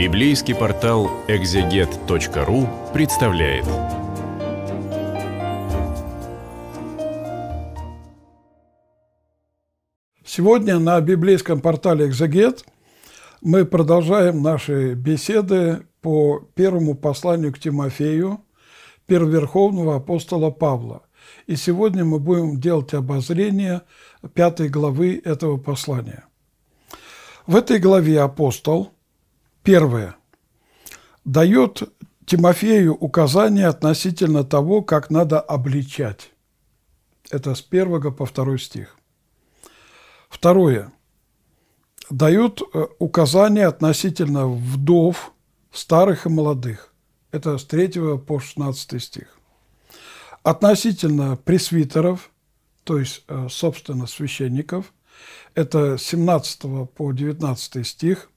Библейский портал экзегет.ру представляет. Сегодня на библейском портале «Экзегет» мы продолжаем наши беседы по первому посланию к Тимофею, первоверховного апостола Павла. И сегодня мы будем делать обозрение пятой главы этого послания. В этой главе апостол – Первое. Дает Тимофею указания относительно того, как надо обличать. Это с первого по второй стих. Второе. Дает э, указания относительно вдов, старых и молодых. Это с 3 по 16 стих. Относительно пресвитеров, то есть, э, собственно, священников, это с 17 по 19 стих.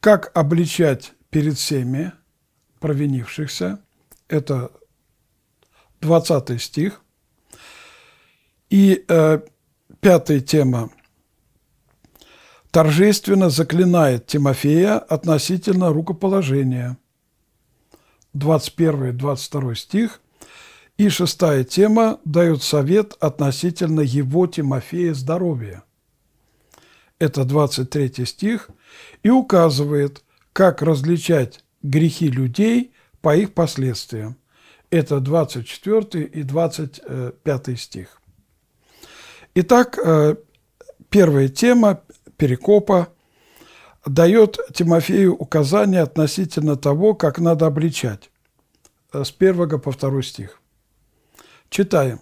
Как обличать перед всеми провинившихся? Это 20 стих. И э, пятая тема торжественно заклинает Тимофея относительно рукоположения. 21-22 стих. И шестая тема дает совет относительно его, Тимофея, здоровья. Это 23 стих и указывает, как различать грехи людей по их последствиям. Это 24 и 25 стих. Итак, э, первая тема перекопа дает Тимофею указания относительно того, как надо обличать. Э, с 1 по 2 стих. Читаем.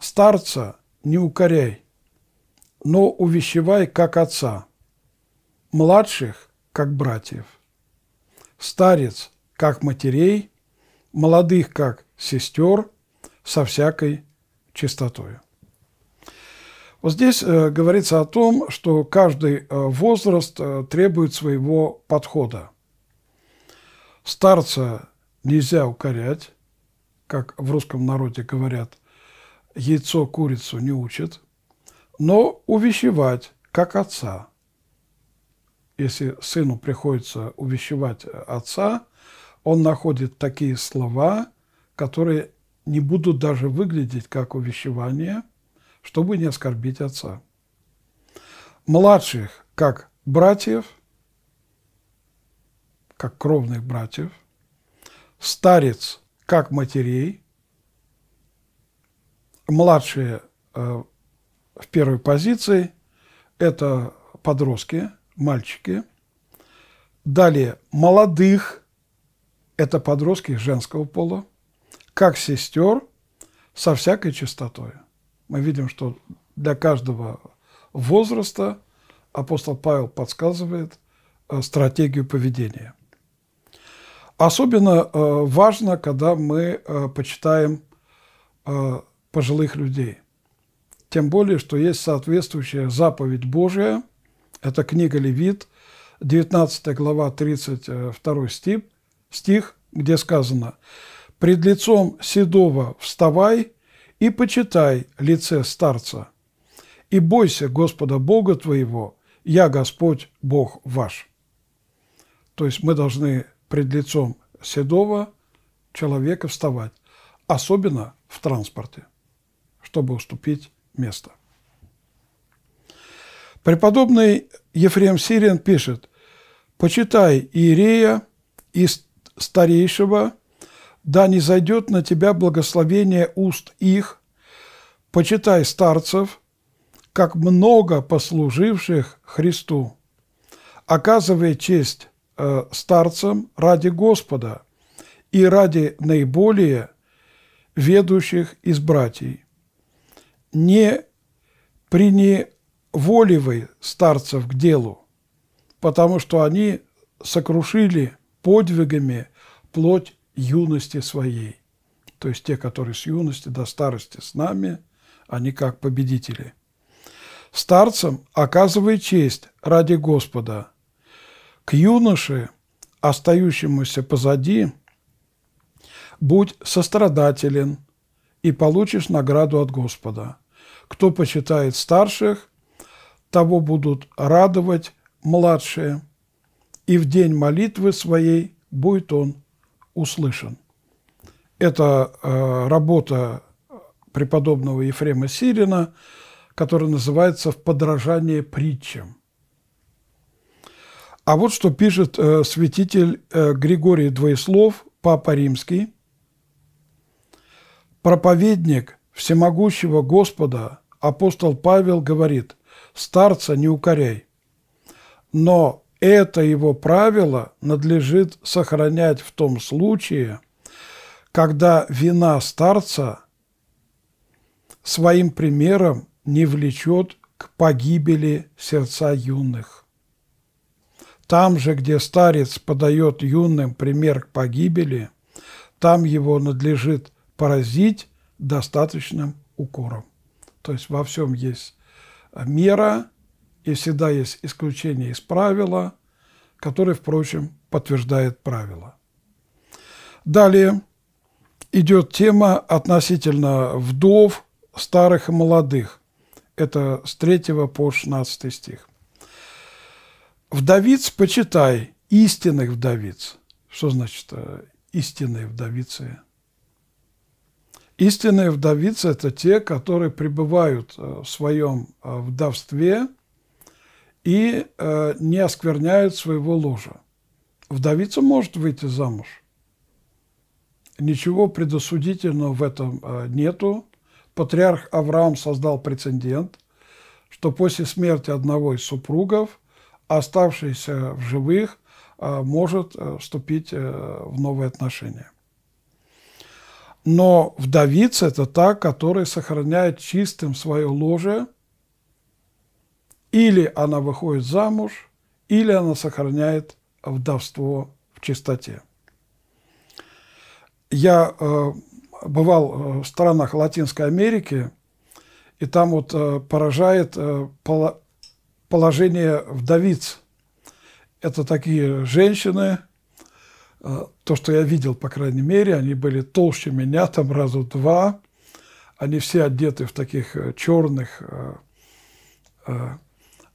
«Старца не укоряй, но увещевай, как отца» младших как братьев, старец как матерей, молодых как сестер со всякой чистотою. Вот здесь э, говорится о том, что каждый э, возраст э, требует своего подхода. Старца нельзя укорять, как в русском народе говорят, яйцо курицу не учит, но увещевать, как отца – если сыну приходится увещевать отца, он находит такие слова, которые не будут даже выглядеть как увещевание, чтобы не оскорбить отца. Младших как братьев, как кровных братьев, старец как матерей, младшие э, в первой позиции – это подростки – мальчики. Далее молодых – это подростки женского пола, как сестер со всякой чистотой. Мы видим, что для каждого возраста апостол Павел подсказывает э, стратегию поведения. Особенно э, важно, когда мы э, почитаем пожилых людей. Тем более, что есть соответствующая заповедь Божия – это книга Левит, 19 глава, 32 стих, стих, где сказано «Пред лицом седого вставай и почитай лице старца, и бойся Господа Бога твоего, я Господь Бог ваш». То есть мы должны пред лицом седого человека вставать, особенно в транспорте, чтобы уступить место. Преподобный Ефрем Сирин пишет, «Почитай Иерея и старейшего, да не зайдет на тебя благословение уст их, почитай старцев, как много послуживших Христу, оказывая честь э, старцам ради Господа и ради наиболее ведущих из братьев. Не пренебрегай волевой старцев к делу, потому что они сокрушили подвигами плоть юности своей. То есть те, которые с юности до старости с нами, они как победители. Старцам оказывай честь ради Господа. К юноше, остающемуся позади, будь сострадателен и получишь награду от Господа. Кто почитает старших, того будут радовать младшие, и в день молитвы своей будет он услышан. Это э, работа преподобного Ефрема Сирина, которая называется «В подражание притчам». А вот что пишет э, святитель э, Григорий Двоеслов, Папа Римский, проповедник всемогущего Господа, апостол Павел говорит – старца не укоряй. Но это его правило надлежит сохранять в том случае, когда вина старца своим примером не влечет к погибели сердца юных. Там же, где старец подает юным пример к погибели, там его надлежит поразить достаточным укором. То есть во всем есть мера, и всегда есть исключение из правила, которое, впрочем, подтверждает правило. Далее идет тема относительно вдов, старых и молодых. Это с 3 по 16 стих. «Вдовиц почитай, истинных вдовиц». Что значит э, истинные вдовицы? Истинные вдовицы – это те, которые пребывают э, в своем э, вдовстве и э, не оскверняют своего ложа. Вдовица может выйти замуж. Ничего предосудительного в этом нету. Патриарх Авраам создал прецедент, что после смерти одного из супругов, оставшийся в живых, может вступить в новые отношения. Но вдовица – это та, которая сохраняет чистым свое ложе, или она выходит замуж, или она сохраняет вдовство в чистоте. Я э, бывал э, в странах Латинской Америки, и там вот э, поражает э, положение вдовиц. Это такие женщины – а, то, что я видел, по крайней мере, они были толще меня, там раза два. Они все одеты в таких э, черных э, э,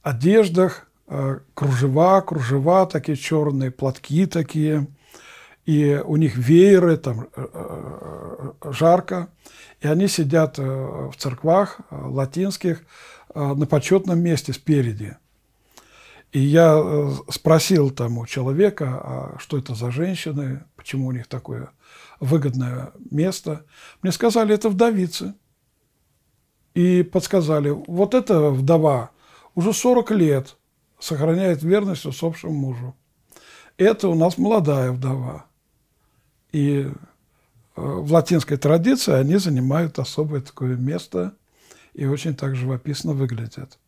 одеждах, кружева, кружева такие черные, платки такие. И у них вееры, там жарко. И они сидят в церквах латинских на почетном месте спереди. И я э, спросил там у человека, а что это за женщины, почему у них такое выгодное место. Мне сказали, это вдовицы. И подсказали, вот эта вдова уже 40 лет сохраняет верность усопшему мужу. Это у нас молодая вдова. И э, в латинской традиции они занимают особое такое место и очень так живописно выглядят.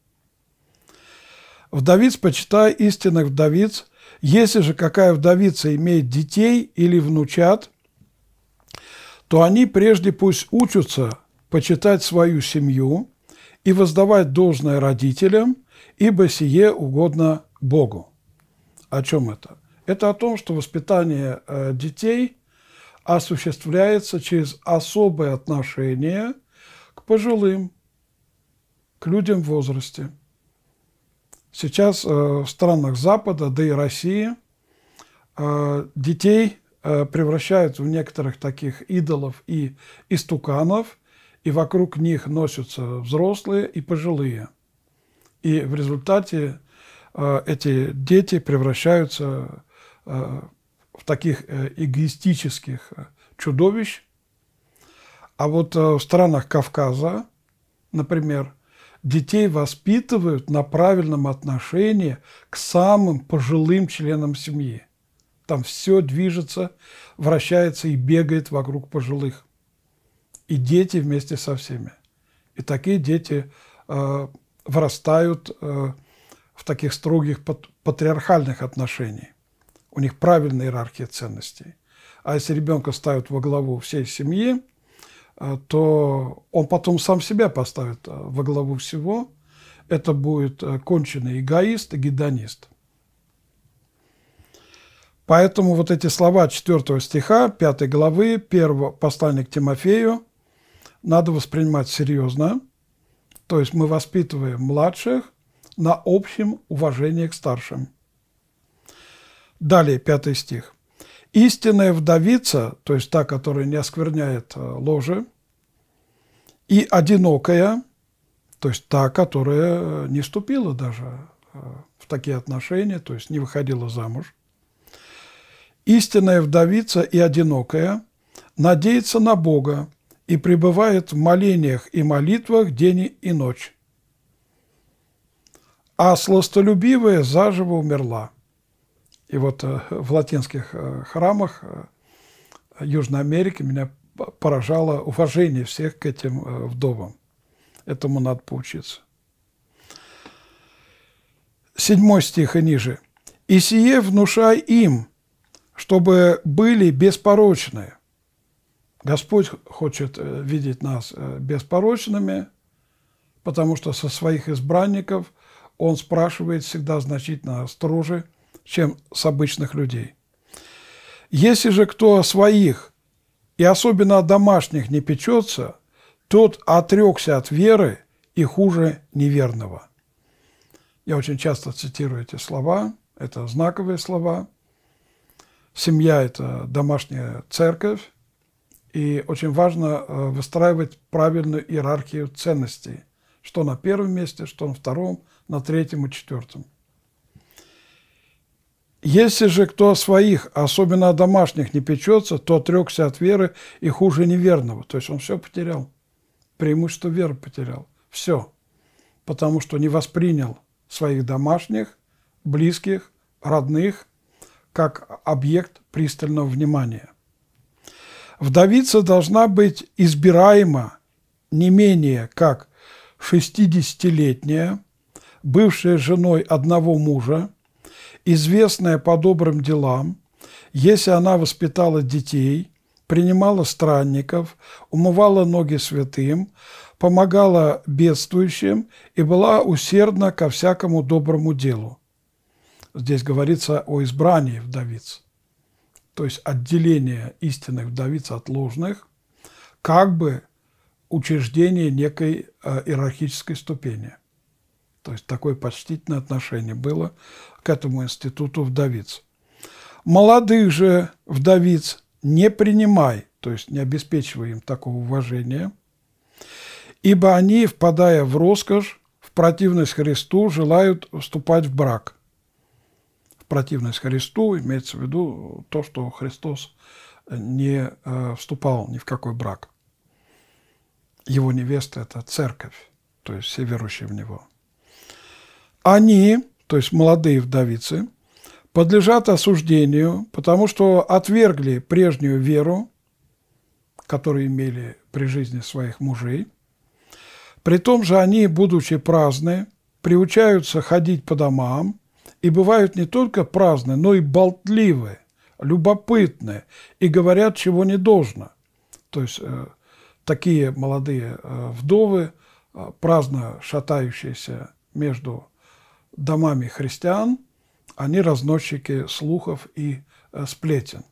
Вдовиц почитай истинных вдовиц, если же какая вдовица имеет детей или внучат, то они прежде пусть учатся почитать свою семью и воздавать должное родителям, ибо сие угодно Богу. О чем это? Это о том, что воспитание э, детей осуществляется через особое отношение к пожилым, к людям в возрасте – Сейчас э, в странах Запада, да и России, э, детей э, превращают в некоторых таких идолов и истуканов, и вокруг них носятся взрослые и пожилые. И в результате эти дети превращаются в таких эгоистических чудовищ. А вот в странах Кавказа, например, детей воспитывают на правильном отношении к самым пожилым членам семьи. Там все движется, вращается и бегает вокруг пожилых. И дети вместе со всеми. И такие дети э, вырастают э, в таких строгих патриархальных отношениях. У них правильная иерархия ценностей. А если ребенка ставят во главу всей семьи, а, то он потом сам себя поставит а, во главу всего. Это будет а, конченый эгоист и гедонист. Поэтому вот эти слова 4 стиха 5 главы 1 послания к Тимофею надо воспринимать серьезно. То есть мы воспитываем младших на общем уважении к старшим. Далее, 5 стих. Истинная вдовица, то есть та, которая не оскверняет э, ложе, и одинокая, то есть та, которая э, не вступила даже э, в такие отношения, то есть не выходила замуж. Истинная вдовица и одинокая надеется на Бога и пребывает в молениях и молитвах день и ночь. А сластолюбивая заживо умерла. И вот э, в латинских э, храмах э, Южной Америки меня поражало уважение всех к этим вдовам. Этому надо поучиться. Седьмой стих и ниже. «И сие внушай им, чтобы были беспорочные». Господь хочет видеть нас беспорочными, потому что со своих избранников Он спрашивает всегда значительно строже – чем с обычных людей. Если же кто о своих, и особенно о домашних, не печется, тот отрекся от веры и хуже неверного. Я очень часто цитирую эти слова, это знаковые слова. Семья – это домашняя церковь, и очень важно э, выстраивать правильную иерархию ценностей, что на первом месте, что на втором, на третьем и четвертом. Если же кто о своих, особенно о домашних, не печется, то отрекся от веры и хуже неверного. То есть он все потерял. Преимущество веры потерял. Все. Потому что не воспринял своих домашних, близких, родных как объект пристального внимания. Вдовица должна быть избираема не менее как 60-летняя, бывшая женой одного мужа, известная по добрым делам, если она воспитала детей, принимала странников, умывала ноги святым, помогала бедствующим и была усердна ко всякому доброму делу. Здесь говорится о избрании вдовиц, то есть отделение истинных вдовиц от ложных, как бы учреждение некой э, иерархической ступени. То есть такое почтительное отношение было к этому институту вдовиц. Молодых же вдовиц не принимай, то есть не обеспечивай им такого уважения, ибо они, впадая в роскошь, в противность Христу, желают вступать в брак. В противность Христу имеется в виду то, что Христос не э, вступал ни в какой брак. Его невеста – это церковь, то есть все верующие в Него – они, то есть молодые вдовицы, подлежат осуждению, потому что отвергли прежнюю веру, которую имели при жизни своих мужей. При том же они, будучи праздны, приучаются ходить по домам и бывают не только праздны, но и болтливы, любопытны и говорят, чего не должно. То есть э, такие молодые э, вдовы, э, праздно шатающиеся между домами христиан, они разносчики слухов и э, сплетен.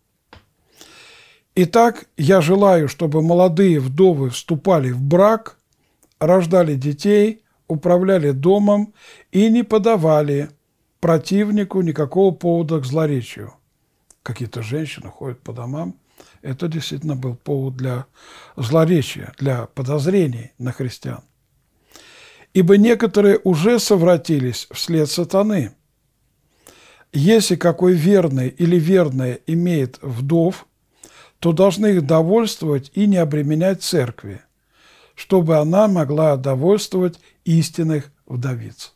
Итак, я желаю, чтобы молодые вдовы вступали в брак, рождали детей, управляли домом и не подавали противнику никакого повода к злоречию. Какие-то женщины ходят по домам. Это действительно был повод для злоречия, для подозрений на христиан ибо некоторые уже совратились вслед сатаны. Если какой верный или верная имеет вдов, то должны их довольствовать и не обременять церкви, чтобы она могла довольствовать истинных вдовиц.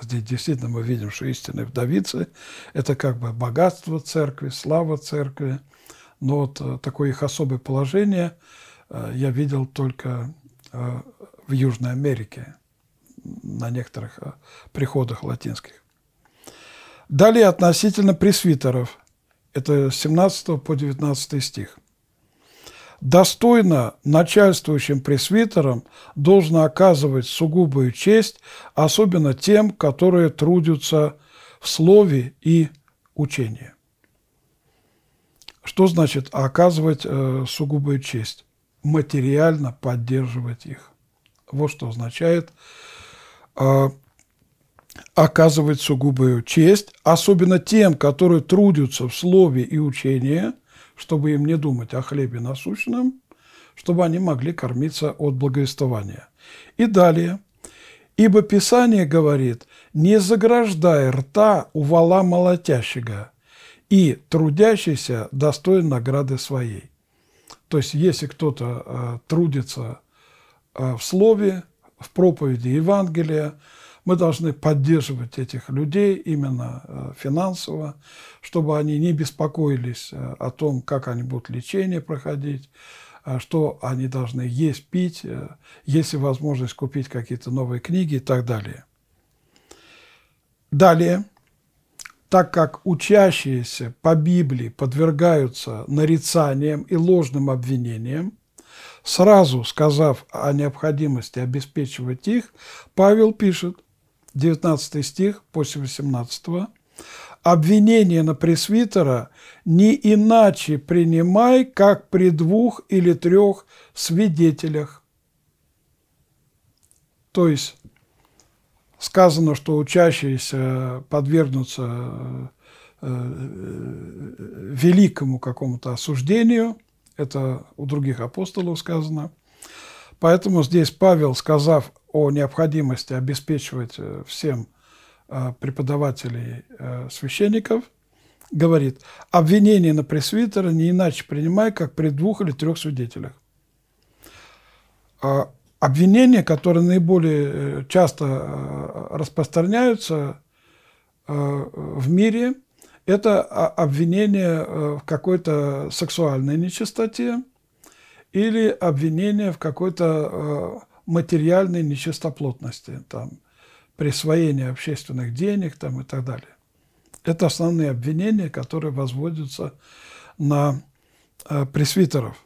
Здесь действительно мы видим, что истинные вдовицы – это как бы богатство церкви, слава церкви. Но вот э, такое их особое положение э, я видел только э, в Южной Америке на некоторых э, приходах латинских. Далее относительно пресвитеров. Это с 17 по 19 стих. Достойно начальствующим пресвитерам должно оказывать сугубую честь, особенно тем, которые трудятся в слове и учении. Что значит оказывать э, сугубую честь? Материально поддерживать их. Вот что означает а, оказывать сугубую честь, особенно тем, которые трудятся в слове и учении, чтобы им не думать о хлебе насущном, чтобы они могли кормиться от благовествования. И далее. «Ибо Писание говорит, не заграждай рта у вала молотящего, и трудящийся достоин награды своей». То есть, если кто-то э, трудится э, в слове, в проповеди Евангелия. Мы должны поддерживать этих людей именно э, финансово, чтобы они не беспокоились э, о том, как они будут лечение проходить, э, что они должны есть, пить, есть ли возможность купить какие-то новые книги и так далее. Далее, так как учащиеся по Библии подвергаются нарицаниям и ложным обвинениям, Сразу сказав о необходимости обеспечивать их, Павел пишет, 19 стих, после 18 обвинение на пресвитера не иначе принимай, как при двух или трех свидетелях. То есть сказано, что учащиеся подвергнутся э, э, э, великому какому-то осуждению – это у других апостолов сказано. Поэтому здесь Павел, сказав о необходимости обеспечивать э, всем э, преподавателей э, священников, говорит, обвинение на пресвитера не иначе принимай, как при двух или трех свидетелях. А обвинения, которые наиболее часто распространяются в мире – это а, обвинение э, в какой-то сексуальной нечистоте или обвинение в какой-то э, материальной нечистоплотности, там, присвоение общественных денег там, и так далее. Это основные обвинения, которые возводятся на э, пресвитеров.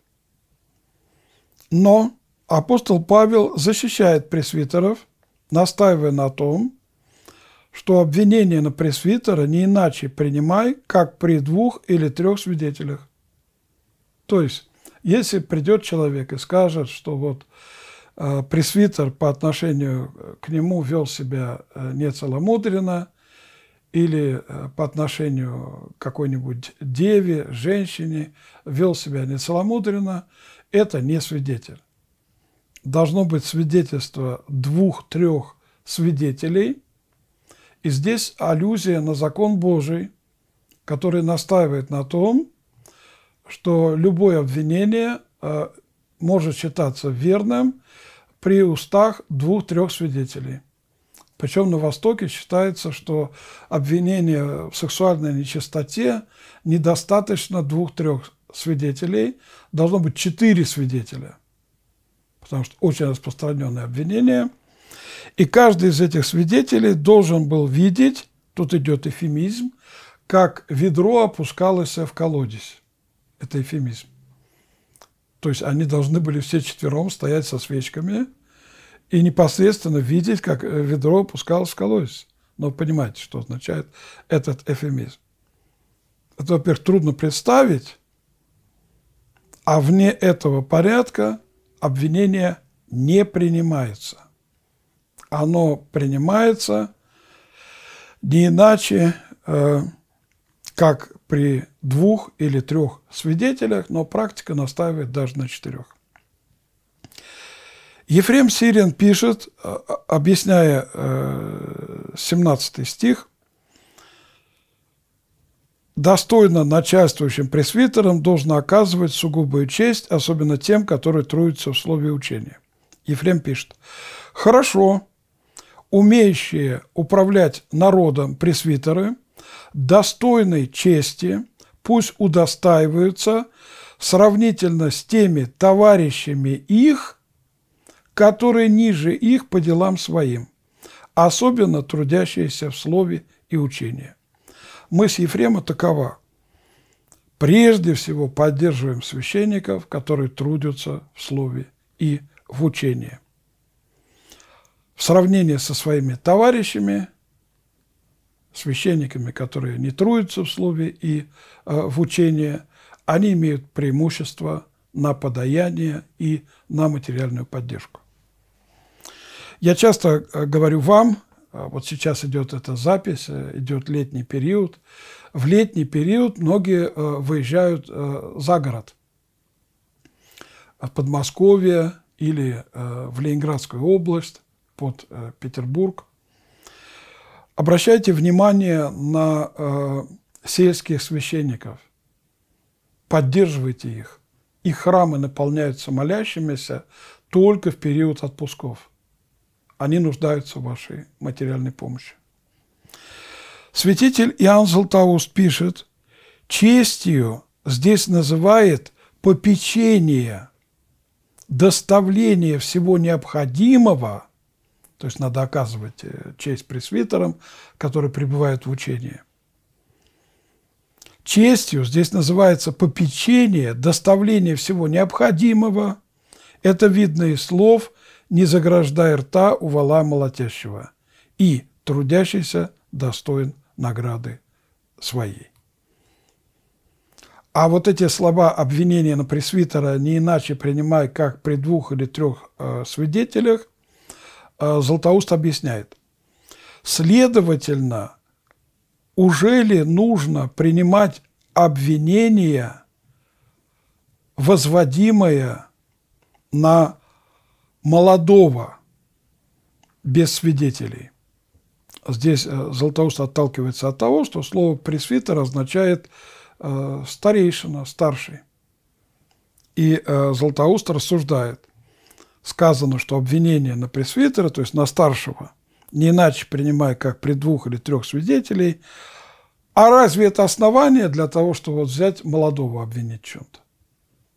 Но апостол Павел защищает пресвитеров, настаивая на том, что обвинение на пресвитера не иначе принимай, как при двух или трех свидетелях. То есть, если придет человек и скажет, что вот э, пресвитер по отношению э, к нему вел себя э, нецеломудренно, или э, по отношению к какой-нибудь деве, женщине вел себя нецеломудренно, это не свидетель. Должно быть свидетельство двух-трех свидетелей – и здесь аллюзия на закон Божий, который настаивает на том, что любое обвинение э, может считаться верным при устах двух-трех свидетелей. Причем на Востоке считается, что обвинение в сексуальной нечистоте недостаточно двух-трех свидетелей, должно быть четыре свидетеля, потому что очень распространенное обвинение – и каждый из этих свидетелей должен был видеть, тут идет эфемизм, как ведро опускалось в колодец. Это эфемизм. То есть они должны были все четвером стоять со свечками и непосредственно видеть, как э, ведро опускалось в колодец. Но вы понимаете, что означает этот эфемизм. Это, во-первых, трудно представить, а вне этого порядка обвинение не принимается – оно принимается не иначе, э, как при двух или трех свидетелях, но практика настаивает даже на четырех. Ефрем Сирин пишет, э, объясняя 17 э, стих, «Достойно начальствующим пресвитерам должно оказывать сугубую честь, особенно тем, которые трудятся в слове учения». Ефрем пишет, «Хорошо, умеющие управлять народом пресвитеры, достойной чести, пусть удостаиваются сравнительно с теми товарищами их, которые ниже их по делам своим, особенно трудящиеся в слове и учении. Мысль Ефрема такова. Прежде всего поддерживаем священников, которые трудятся в слове и в учении в сравнении со своими товарищами, священниками, которые не труются в слове и э, в учении, они имеют преимущество на подаяние и на материальную поддержку. Я часто э, говорю вам, а вот сейчас идет эта запись, э, идет летний период, в летний период многие э, выезжают за город, в Подмосковье или в Ленинградскую область, под э, Петербург. Обращайте внимание на э, сельских священников, поддерживайте их. Их храмы наполняются молящимися только в период отпусков. Они нуждаются в вашей материальной помощи. Святитель Иоанн Златоуст пишет, честью здесь называет попечение, доставление всего необходимого – то есть надо оказывать э, честь пресвитерам, которые пребывают в учении. Честью здесь называется попечение, доставление всего необходимого. Это видно из слов «не заграждай рта у вала молотящего» и «трудящийся достоин награды своей». А вот эти слова обвинения на пресвитера не иначе принимай, как при двух или трех э, свидетелях, Э, Златоуст объясняет. Следовательно, уже ли нужно принимать обвинения, возводимые на молодого без свидетелей? Здесь э, Златоуст отталкивается от того, что слово «пресвитер» означает э, «старейшина», «старший». И Златоуст рассуждает – сказано, что обвинение на пресвитера, то есть на старшего, не иначе принимая, как при двух или трех свидетелей, а разве это основание для того, чтобы вот взять молодого обвинить в чем-то?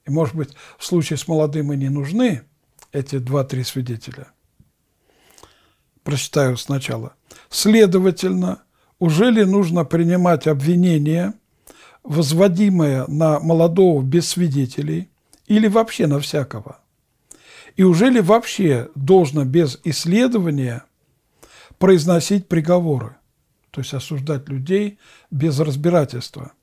И, может быть, в случае с молодым и не нужны эти два-три свидетеля. Прочитаю сначала. Следовательно, уже ли нужно принимать обвинение, возводимое на молодого без свидетелей, или вообще на всякого – и уже ли вообще должно без исследования произносить приговоры, то есть осуждать людей без разбирательства?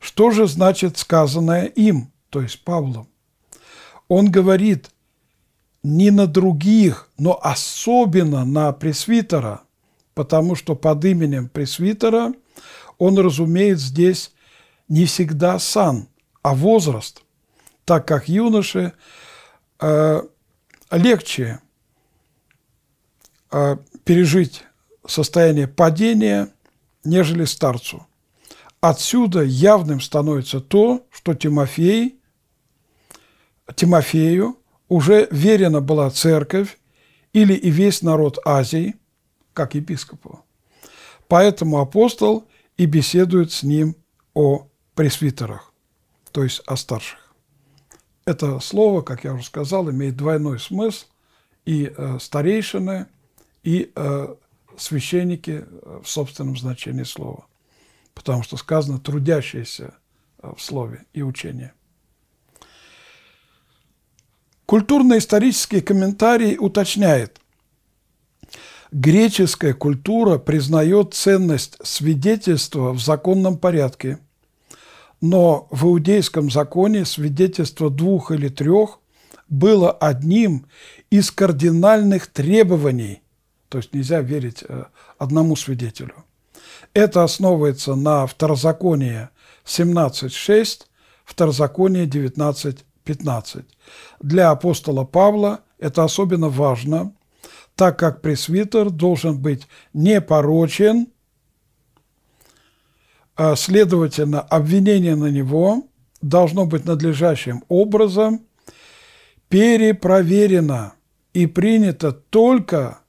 Что же значит сказанное им, то есть Павлом? Он говорит не на других, но особенно на пресвитера, потому что под именем пресвитера он разумеет здесь не всегда сан, а возраст, так как юноши – Э, легче э, пережить состояние падения, нежели старцу. Отсюда явным становится то, что Тимофей, Тимофею уже верена была церковь или и весь народ Азии, как епископу. Поэтому апостол и беседует с ним о пресвитерах, то есть о старших. Это слово, как я уже сказал, имеет двойной смысл. И э, старейшины, и э, священники э, в собственном значении слова. Потому что сказано «трудящиеся» э, в слове и учении. Культурно-исторический комментарий уточняет. Греческая культура признает ценность свидетельства в законном порядке, но в иудейском законе свидетельство двух или трех было одним из кардинальных требований, то есть нельзя верить э, одному свидетелю. Это основывается на второзаконии 17.6, второзаконие 19.15. Для апостола Павла это особенно важно, так как пресвитер должен быть непорочен а, следовательно, обвинение на него должно быть надлежащим образом перепроверено и принято только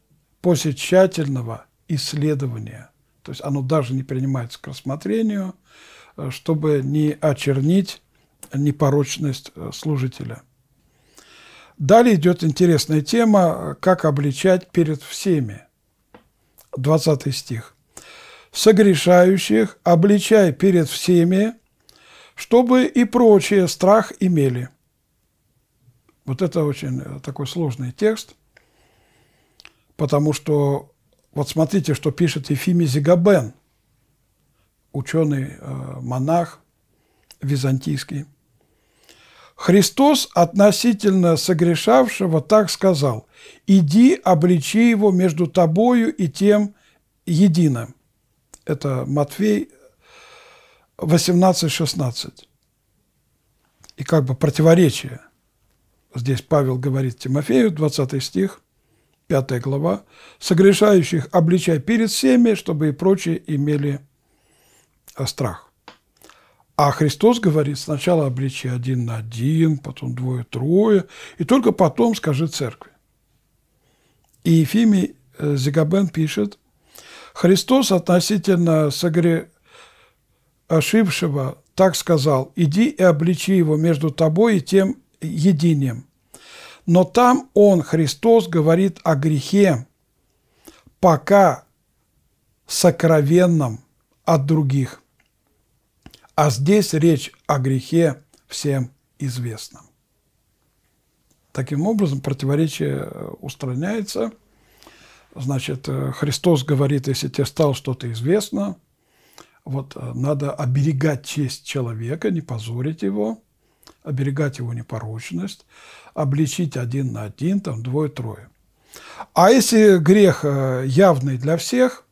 после тщательного исследования. То есть оно даже не принимается к рассмотрению, э, чтобы не очернить непорочность э, служителя. Далее идет интересная тема э, «Как обличать перед всеми». 20 стих согрешающих обличай перед всеми, чтобы и прочие страх имели». Вот это очень э, такой сложный текст, потому что, вот смотрите, что пишет Ефимий Зигабен, ученый-монах э, византийский. Христос относительно согрешавшего так сказал, «Иди, обличи его между тобою и тем единым». Это Матвей 18-16. И как бы противоречие. Здесь Павел говорит Тимофею, 20 стих, 5 глава. «Согрешающих обличай перед всеми, чтобы и прочие имели э, страх». А Христос говорит, сначала обличи один на один, потом двое-трое, и только потом скажи церкви. И Ефимий э, Зигабен пишет, Христос относительно согре... ошибшего так сказал, «Иди и обличи его между тобой и тем единым. Но там он, Христос, говорит о грехе, пока сокровенном от других. А здесь речь о грехе всем известном. Таким образом, противоречие э, устраняется – Значит, э, Христос говорит, если тебе стало что-то известно, вот э, надо оберегать честь человека, не позорить его, оберегать его непорочность, обличить один на один, там двое-трое. А если грех э, явный для всех,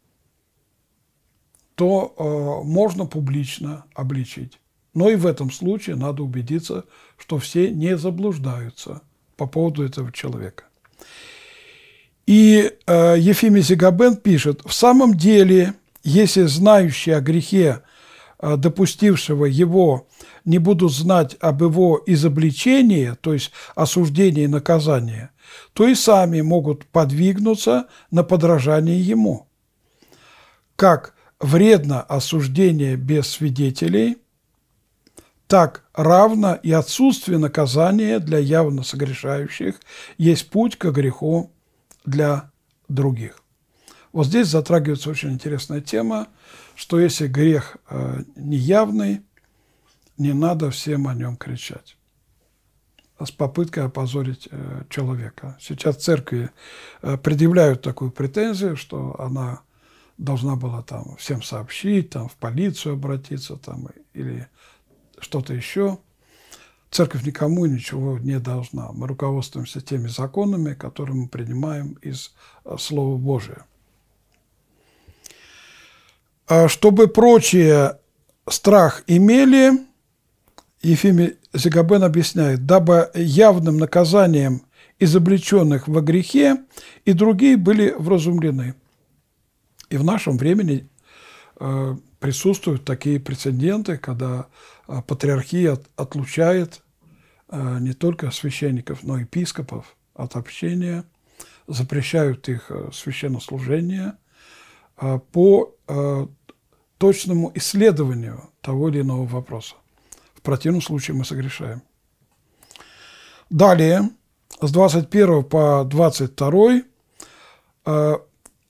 то э, можно публично обличить. Но и в этом случае надо убедиться, что все не заблуждаются по поводу этого человека. И э, Ефимий Зигабен пишет, «В самом деле, если знающие о грехе, э, допустившего его, не будут знать об его изобличении, то есть осуждении и наказании, то и сами могут подвигнуться на подражание ему. Как вредно осуждение без свидетелей, так равно и отсутствие наказания для явно согрешающих есть путь к греху для других. Вот здесь затрагивается очень интересная тема, что если грех э, неявный, не надо всем о нем кричать а с попыткой опозорить э, человека. Сейчас церкви э, предъявляют такую претензию, что она должна была там всем сообщить, там в полицию обратиться там, или что-то еще – Церковь никому ничего не должна. Мы руководствуемся теми законами, которые мы принимаем из э, Слова Божия. А чтобы прочие страх имели, Ефимий Зигабен объясняет, дабы явным наказанием изобличенных во грехе и другие были вразумлены. И в нашем времени э, присутствуют такие прецеденты, когда э, патриархия отлучает Э, не только священников, но и епископов от общения, запрещают их э, священнослужение э, по точному исследованию того или иного вопроса. В противном случае мы согрешаем. Далее, с 21 по 22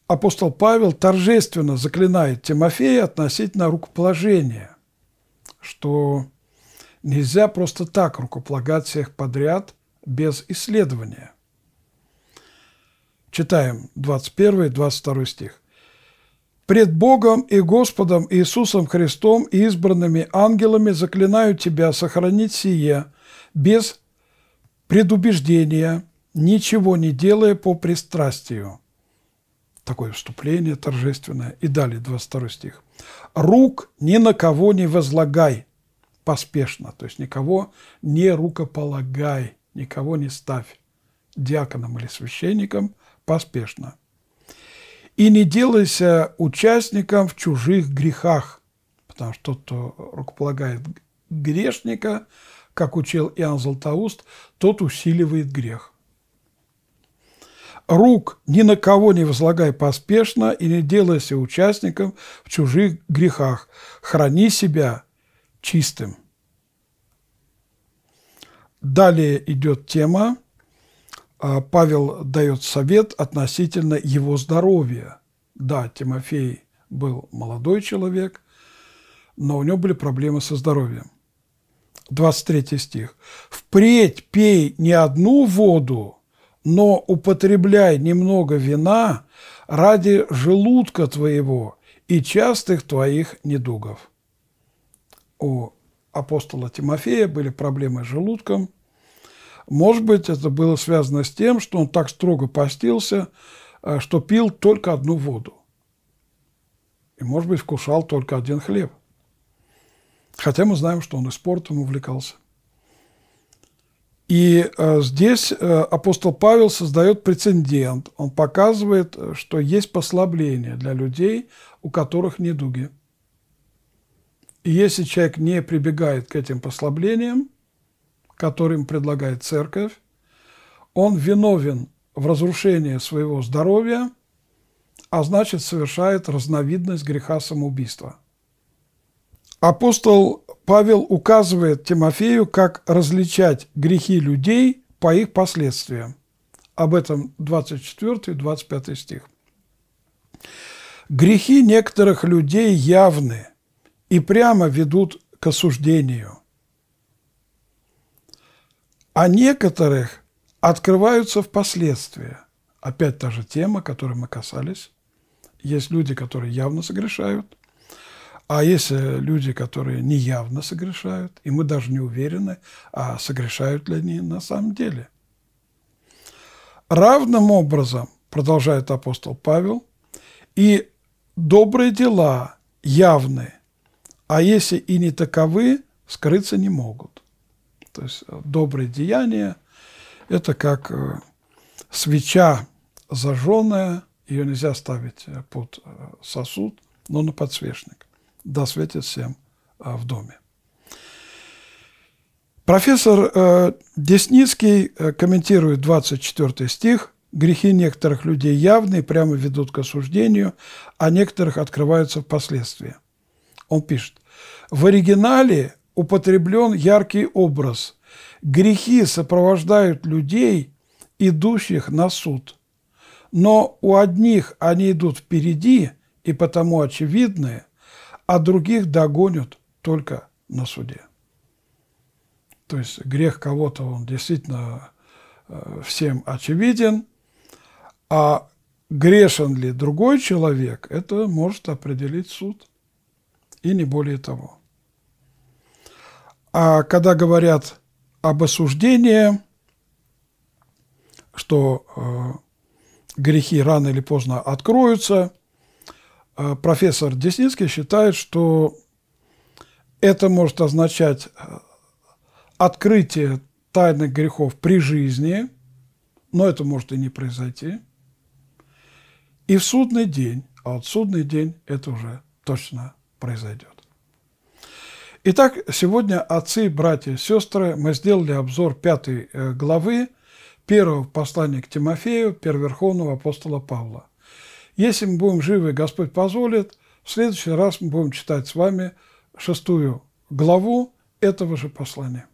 апостол Павел торжественно заклинает Тимофея относительно рукоположения, что Нельзя просто так рукополагать всех подряд без исследования. Читаем 21-22 стих. «Пред Богом и Господом Иисусом Христом и избранными ангелами заклинаю тебя сохранить сие без предубеждения, ничего не делая по пристрастию». Такое вступление торжественное. И далее 22 стих. «Рук ни на кого не возлагай, поспешно, то есть никого не рукополагай, никого не ставь диаконом или священником поспешно. И не делайся участником в чужих грехах, потому что тот, кто рукополагает грешника, как учил Иоанн Златоуст, тот усиливает грех. Рук ни на кого не возлагай поспешно и не делайся участником в чужих грехах. Храни себя чистым. Далее идет тема, а, Павел дает совет относительно его здоровья. Да, Тимофей был молодой человек, но у него были проблемы со здоровьем. 23 стих. «Впредь пей не одну воду, но употребляй немного вина ради желудка твоего и частых твоих недугов» у апостола Тимофея были проблемы с желудком. Может быть, это было связано с тем, что он так строго постился, э, что пил только одну воду. И, может быть, вкушал только один хлеб. Хотя мы знаем, что он и спортом увлекался. И э, здесь э, апостол Павел создает прецедент. Он показывает, что есть послабление для людей, у которых недуги. И если человек не прибегает к этим послаблениям, которым предлагает церковь, он виновен в разрушении своего здоровья, а значит совершает разновидность греха самоубийства. Апостол Павел указывает Тимофею, как различать грехи людей по их последствиям. Об этом 24-25 стих. «Грехи некоторых людей явны – и прямо ведут к осуждению. А некоторых открываются впоследствии. Опять та же тема, которой мы касались. Есть люди, которые явно согрешают, а есть э, люди, которые неявно согрешают, и мы даже не уверены, а согрешают ли они на самом деле. Равным образом, продолжает апостол Павел, и добрые дела явные а если и не таковы, скрыться не могут. То есть э, добрые деяния – это как э, свеча зажженная, ее нельзя ставить э, под сосуд, но на подсвечник. Да, светит всем в доме. Профессор Десницкий комментирует 24 стих. «Грехи некоторых людей явны прямо ведут к осуждению, а некоторых открываются впоследствии. Он пишет, в оригинале употреблен яркий образ. Грехи сопровождают людей, идущих на суд. Но у одних они идут впереди и потому очевидны, а других догонят только на суде. То есть грех кого-то, он действительно э, всем очевиден, а грешен ли другой человек, это может определить суд и не более того. А когда говорят об осуждении, что э, грехи рано или поздно откроются, э, профессор Десницкий считает, что это может означать э, открытие тайных грехов при жизни, но это может и не произойти, и в судный день, а вот судный день – это уже точно произойдет. Итак, сегодня отцы, братья, сестры, мы сделали обзор пятой э, главы первого послания к Тимофею, первоверховного апостола Павла. Если мы будем живы, Господь позволит, в следующий раз мы будем читать с вами шестую главу этого же послания.